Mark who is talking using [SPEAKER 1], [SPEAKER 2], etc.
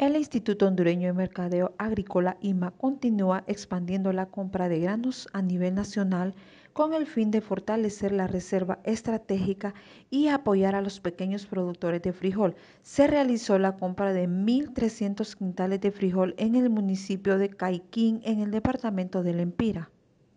[SPEAKER 1] El Instituto Hondureño de Mercadeo Agrícola IMA continúa expandiendo la compra de granos a nivel nacional con el fin de fortalecer la reserva estratégica y apoyar a los pequeños productores de frijol. Se realizó la compra de 1.300 quintales de frijol en el municipio de Caiquín, en el departamento de Lempira.